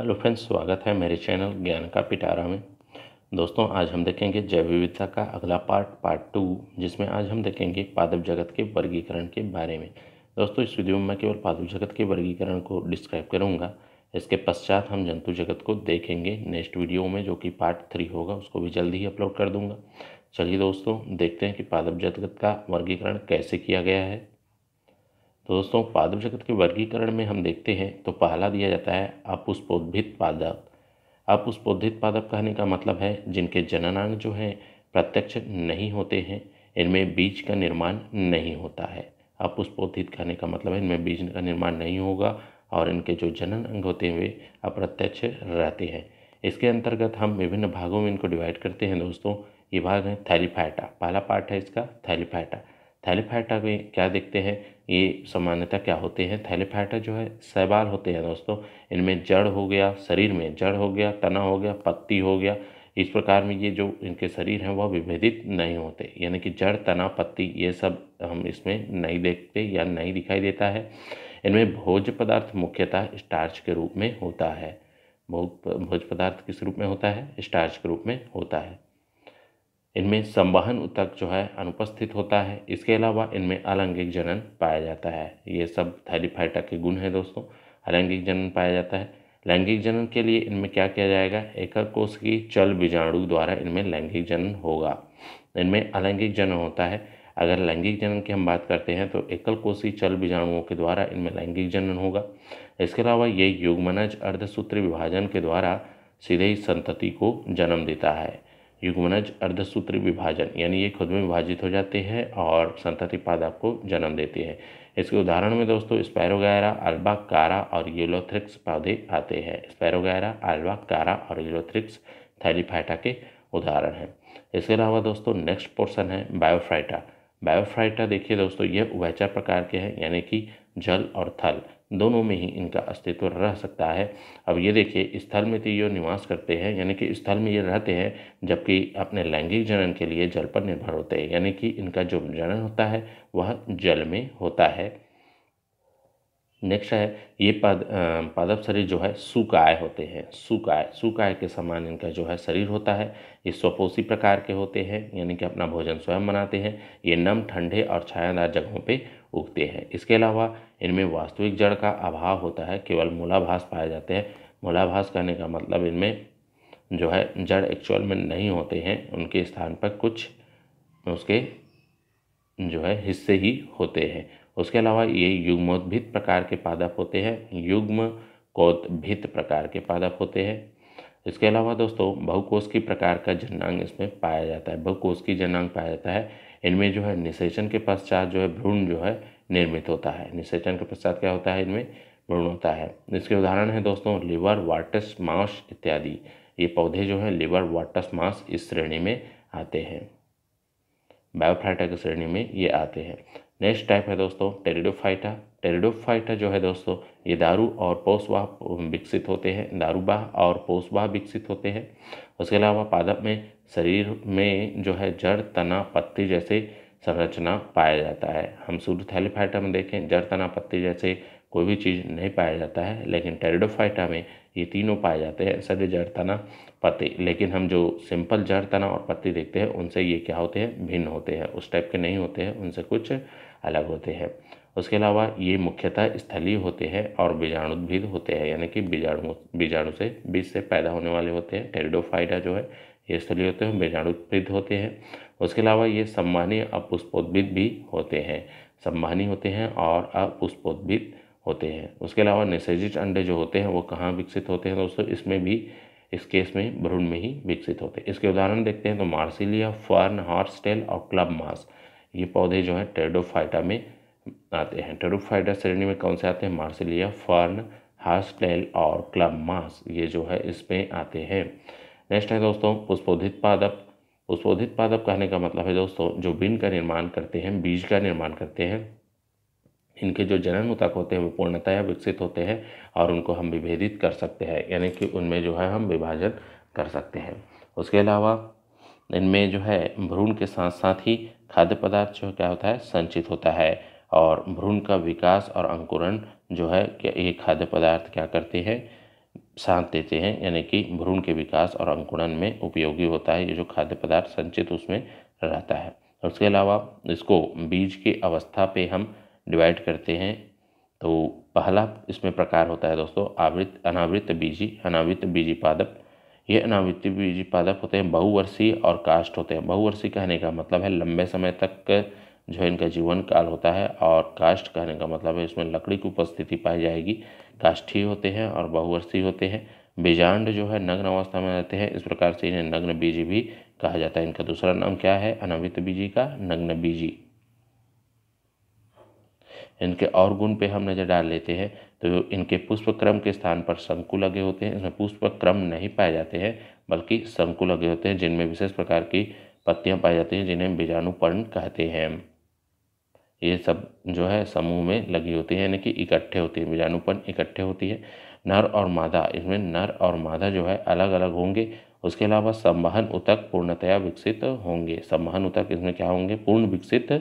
hello friends स्वागत है मेरे चैनल ज्ञान का पिटारा में दोस्तों आज हम देखेंगे जैव विविधता का अगला पार्ट पार्ट टू जिसमें आज हम देखेंगे पादप जगत के वर्गीकरण के बारे में दोस्तों इस वीडियो में मैं केवल पादप जगत के वर्गीकरण को डिस्क्राइब करूँगा इसके पश्चात हम जंतु जगत को देखेंगे नेक्स्ट वीडियो में जो कि पार्ट थ्री होगा उसको भी जल्दी ही अपलोड कर दूँगा चलिए दोस्तों देखते हैं कि पादप जगत का वर्गीकरण कैसे किया गया है तो दोस्तों पादप जगत के वर्गीकरण में हम देखते हैं तो पहला दिया जाता है अपुष्पोद्भित पादप अपुष्पोद्भित पादप कहने का मतलब है जिनके जननांग जो हैं प्रत्यक्ष नहीं होते हैं इनमें बीज का निर्माण नहीं होता है अपुष्पोद्धित कहने का मतलब है इनमें बीज का निर्माण नहीं होगा और इनके जो जनन अंग होते हुए अप्रत्यक्ष रहते हैं इसके अंतर्गत हम विभिन्न भागों में इनको डिवाइड करते हैं दोस्तों ये भाग है थैलीफाइटा पहला पार्ट है इसका थैलीफाइटा थैलीफाइटा में क्या देखते हैं ये सामान्यता क्या होते हैं थैलीफाइटा जो है शैवाल होते हैं दोस्तों इनमें जड़ हो गया शरीर में जड़ हो गया तना हो गया पत्ती हो गया इस प्रकार में ये जो इनके शरीर हैं वह विभेदित नहीं होते यानी कि जड़ तना पत्ती ये सब हम इसमें नहीं देखते या नहीं दिखाई देता है इनमें भोज पदार्थ मुख्यतः स्टार्च के रूप में होता है भोज पदार्थ किस रूप में होता है स्टार्च के रूप में होता है इनमें संवहन ऊतक जो है अनुपस्थित होता है इसके अलावा इनमें अलैंगिक जनन पाया जाता है ये सब थैलीफाइटा के गुण हैं दोस्तों अलैंगिक जनन पाया जाता है लैंगिक जनन के लिए इनमें क्या किया जाएगा एकल कोष की चल बीजाणु द्वारा इनमें लैंगिक जनन होगा इनमें अलैंगिक जनन होता है अगर लैंगिक जनन की हम बात करते हैं तो एकल कोषी चल बीजाणुओं के द्वारा इनमें लैंगिक जनन होगा इसके अलावा ये युग्मनज अर्धसूत्र विभाजन के द्वारा सीधे ही संतति को जन्म देता है युग्मनज अर्धसूत्री विभाजन यानी ये खुद में विभाजित हो जाते हैं और संतति पादप को जन्म देते हैं इसके उदाहरण में दोस्तों स्पैरोगैरा अल्बा कारा और येलोथ्रिक्स पौधे आते हैं स्पैरोगैरा अल्बा कारा और येलोथ्रिक्स थैलीफाइटा के उदाहरण हैं इसके अलावा दोस्तों नेक्स्ट पोर्सन है बायोफ्राइटा बायोफ्राइटा देखिए दोस्तों यह उभयचर प्रकार के हैं यानी कि जल और थल दोनों में ही इनका अस्तित्व रह सकता है अब ये देखिए स्थल में तो ये निवास करते हैं यानी कि स्थल में ये रहते हैं जबकि अपने लैंगिक जनन के लिए जल पर निर्भर होते हैं यानी कि इनका जो जनन होता है वह जल में होता है नेक्स्ट है ये पद पादप शरीर जो है सुकाय होते हैं सुकाय सुकाय के समान इनका जो है शरीर होता है ये स्वपोषी प्रकार के होते हैं यानी कि अपना भोजन स्वयं बनाते हैं ये नम ठंडे और छायादार जगहों पे उगते हैं इसके अलावा इनमें वास्तविक जड़ का अभाव होता है केवल मूलाभास पाए जाते हैं मूलाभास कहने का मतलब इनमें जो है जड़ एक्चुअल में नहीं होते हैं उनके स्थान पर कुछ उसके जो है हिस्से ही होते हैं उसके अलावा ये युग्मोद्भित प्रकार के पादप होते हैं युग्म कोद्भित प्रकार के पादप होते हैं इसके अलावा दोस्तों बहुकोष की प्रकार का जननांग इसमें पाया जाता है बहुकोष की जननांग पाया जाता है इनमें जो है निषेचन के पश्चात जो है भ्रूण जो है निर्मित होता है निषेचन के पश्चात क्या होता है इनमें भ्रूण होता है इसके उदाहरण है दोस्तों लिवर वाटस मांस इत्यादि ये पौधे जो है लिवर वाटस मांस इस श्रेणी में आते हैं बायोफ्राइटा की श्रेणी में ये आते हैं नेक्स्ट टाइप है दोस्तों टेरिडोफाइटा टेरिडोफाइटा जो है दोस्तों ये दारू और पोषवाह विकसित होते हैं दारूबाह और पोषवाह विकसित होते हैं उसके अलावा पादप में शरीर में जो है जड़ तना पत्ती जैसे संरचना पाया जाता है हम सूर्य थैलीफाइटा में देखें जड़ तना पत्ती जैसे कोई भी चीज़ नहीं पाया जाता है लेकिन टेरिडोफाइटा में ये तीनों पाए जाते हैं सभी जड़ तना पत्ती लेकिन हम जो सिंपल जड़ तना और पत्ती देखते हैं उनसे ये क्या होते हैं भिन्न होते हैं उस टाइप के नहीं होते हैं उनसे कुछ अलग होते हैं उसके अलावा ये मुख्यतः स्थलीय होते हैं और बीजाणुद्भिद होते हैं यानी कि बीजाणु बीजाणु से बीज से पैदा होने वाले होते हैं टेरिडोफाइटा जो है ये स्थलीय होते हैं बीजाणुपित होते हैं उसके अलावा ये सम्मानी अपुष्पोद्भिद भी होते हैं सम्मानी होते हैं और अपुष्पोद्भिद होते हैं उसके अलावा निसर्जित अंडे जो होते हैं वो कहाँ विकसित होते हैं दोस्तों इसमें भी इस केस में भ्रूण में ही विकसित होते हैं इसके उदाहरण देखते हैं तो मार्सिलिया फर्न हॉर्सटेल और क्लब मास ये पौधे जो हैं टेडोफाइटा में आते हैं टेडोफाइटा श्रेणी में कौन से आते हैं मार्सिलिया फर्न हॉर्सटेल और क्लब मास ये जो है इसमें आते हैं नेक्स्ट है दोस्तों पुष्पोधित पादप पुष्पोधित पादप कहने का मतलब है दोस्तों जो बीन का निर्माण करते हैं बीज का निर्माण करते हैं इनके जो जननमुतक होते हैं वो पूर्णतया विकसित होते हैं और उनको हम विभेदित कर सकते हैं यानी कि उनमें जो है हम विभाजन कर सकते हैं उसके अलावा इनमें जो है भ्रूण के साथ साथ ही खाद्य पदार्थ जो क्या होता है संचित होता है और भ्रूण का विकास और अंकुरण जो है ये खाद्य पदार्थ क्या करते हैं साथ देते हैं यानी कि भ्रूण के विकास और अंकुरन में उपयोगी होता है ये जो खाद्य पदार्थ संचित उसमें रहता है उसके अलावा इसको बीज के अवस्था पे हम डिवाइड करते हैं तो पहला इसमें प्रकार होता है दोस्तों आवृत अनावृत बीजी अनावृत बीजी पादप ये अनावृत बीजी पादप होते हैं बहुवर्षीय और कास्ट होते हैं बहुवर्षीय कहने का मतलब है लंबे समय तक जो है इनका जीवन काल होता है और काष्ठ कहने का मतलब है इसमें लकड़ी की उपस्थिति पाई जाएगी काष्ठी होते हैं और बहुवर्षीय होते हैं बीजांड जो है नग्न अवस्था में रहते हैं इस प्रकार से इन्हें नग्न बीजी भी कहा जाता है इनका दूसरा नाम क्या है अनवित बीजी का नग्न बीजी इनके और गुण पे हम नज़र डाल लेते हैं तो इनके पुष्प क्रम के स्थान पर शंकु लगे होते हैं इसमें पुष्प क्रम नहीं पाए जाते हैं बल्कि शंकु लगे होते हैं जिनमें विशेष प्रकार की पत्तियां पाई जाती हैं जिन्हें बीजाणुपर्ण कहते हैं ये सब जो है समूह में लगी होती है यानी कि इकट्ठे होती है बीजाणुपन इकट्ठे होती है नर और मादा इसमें नर और मादा जो है अलग अलग होंगे उसके अलावा संवहन उतक पूर्णतया विकसित होंगे संवहन उतक इसमें क्या होंगे पूर्ण विकसित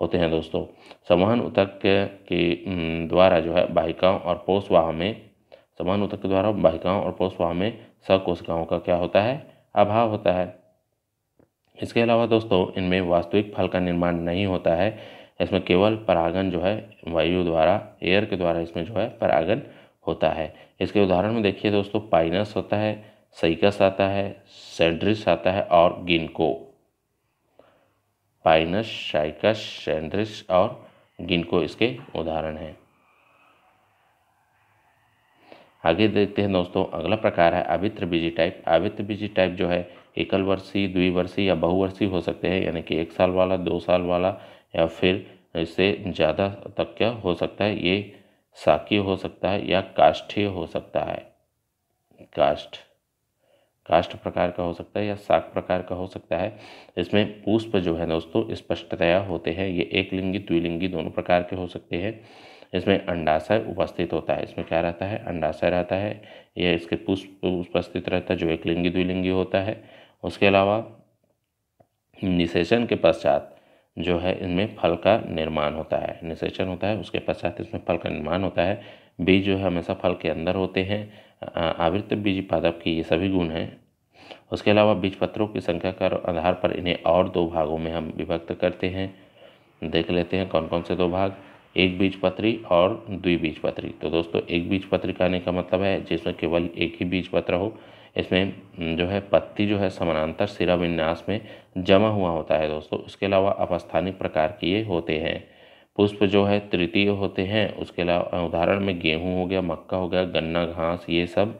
होते हैं दोस्तों संवहन उतक के द्वारा जो है बाहिकाओं और पोषवाह में समान उतक के द्वारा बाहिकाओं और पोषवाह में सकोशिकाओं का क्या होता है अभाव होता है इसके अलावा दोस्तों इनमें वास्तविक फल का निर्माण नहीं होता है इसमें केवल परागन जो है वायु द्वारा एयर के द्वारा इसमें जो है परागन होता है इसके उदाहरण में देखिए दोस्तों पाइनस होता है सैकस आता है सेंड्रिस आता है और गिनको पाइनस साइकस सेंड्रिस और गिनको इसके उदाहरण हैं आगे देखते हैं दोस्तों अगला प्रकार है आवित्र बीजी टाइप आवित्र बीजी टाइप जो है एकल वर्षीय द्विवर्षीय या बहुवर्षीय हो सकते हैं यानी कि एक साल वाला दो साल वाला या फिर इससे ज़्यादा तक का हो सकता है ये साकी हो सकता है या काष्ठीय हो सकता है काष्ठ काष्ठ प्रकार का हो सकता है या साक प्रकार का हो सकता है इसमें पुष्प जो है दोस्तों स्पष्टतया होते हैं ये एक लिंगी द्विलिंगी दोनों प्रकार के हो सकते हैं इसमें अंडाशय उपस्थित होता है इसमें क्या रहता है अंडाशय रहता है यह इसके पुष्प उपस्थित रहता है जो एक लिंगी द्विलिंगी होता है उसके अलावा निषेचन के पश्चात जो है इनमें फल का निर्माण होता है निषेचन होता है उसके पश्चात इसमें फल का निर्माण होता है बीज जो है हमेशा फल के अंदर होते हैं आवृत बीज पादप की ये सभी गुण हैं उसके अलावा बीज पत्रों की संख्या के आधार पर इन्हें और दो भागों में हम विभक्त करते हैं देख लेते हैं कौन कौन से दो भाग एक बीज पत्री और द्विबीज पत्री तो दोस्तों एक बीज पत्री कहने का मतलब है जिसमें केवल एक ही बीज पत्र हो इसमें हम्म, जो है पत्ती जो है समानांतर सिरा विन्यास में जमा हुआ होता है दोस्तों उसके अलावा अपस्थानिक प्रकार के ये होते हैं पुष्प जो है तृतीय होते हैं उसके अलावा उदाहरण में गेहूँ हो गया मक्का हो गया गन्ना घास ये सब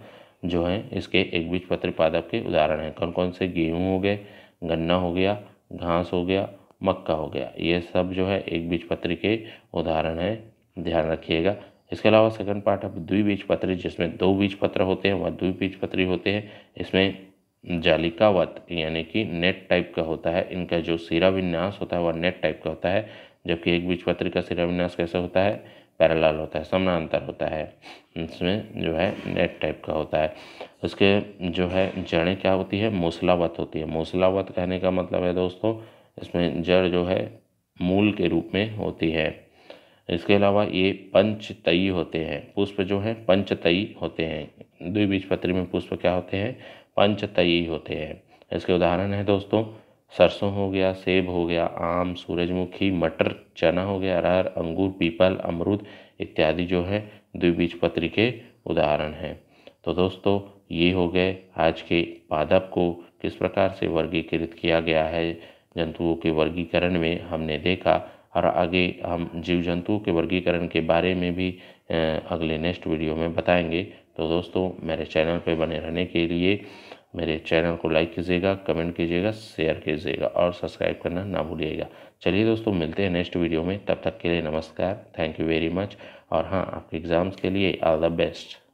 जो है इसके एक बीज पत्र पादप के उदाहरण हैं कौन कौन से गेहूँ हो गए गन्ना हो गया घास हो गया मक्का हो गया ये सब जो है एक बीज पत्र के उदाहरण हैं ध्यान रखिएगा इसके अलावा सेकंड पार्ट है द्विबीज पत्री जिसमें दो बीज पत्र होते हैं वह द्विबीज पत्री होते हैं इसमें जालिकावत यानी कि नेट टाइप का होता है इनका जो सिरा विन्यास होता है वह नेट टाइप का होता है जबकि एक बीज पत्र का सिरा विन्यास कैसे होता है पैरालाल होता है समानांतर होता है इसमें जो है नेट टाइप का होता है उसके जो है जड़ें क्या होती है मूसलावत होती है मूसलावत कहने का मतलब है दोस्तों इसमें जड़ जो है मूल के रूप में होती है इसके अलावा ये तयी होते हैं पुष्प जो हैं तयी होते हैं द्विबीजपत्री में पुष्प क्या होते हैं पंचतई होते हैं इसके उदाहरण हैं दोस्तों सरसों हो गया सेब हो गया आम सूरजमुखी मटर चना हो गया अरहर अंगूर पीपल अमरूद इत्यादि जो है द्विबीजपत्री के उदाहरण हैं तो दोस्तों ये हो गए आज के पादप को किस प्रकार से वर्गीकृत किया गया है जंतुओं के वर्गीकरण में हमने देखा और आगे हम जीव जंतुओं के वर्गीकरण के बारे में भी अगले नेक्स्ट वीडियो में बताएंगे तो दोस्तों मेरे चैनल पर बने रहने के लिए मेरे चैनल को लाइक कीजिएगा कमेंट कीजिएगा शेयर कीजिएगा और सब्सक्राइब करना ना भूलिएगा चलिए दोस्तों मिलते हैं नेक्स्ट वीडियो में तब तक के लिए नमस्कार थैंक यू वेरी मच और हाँ आपके एग्ज़ाम्स के लिए ऑल द बेस्ट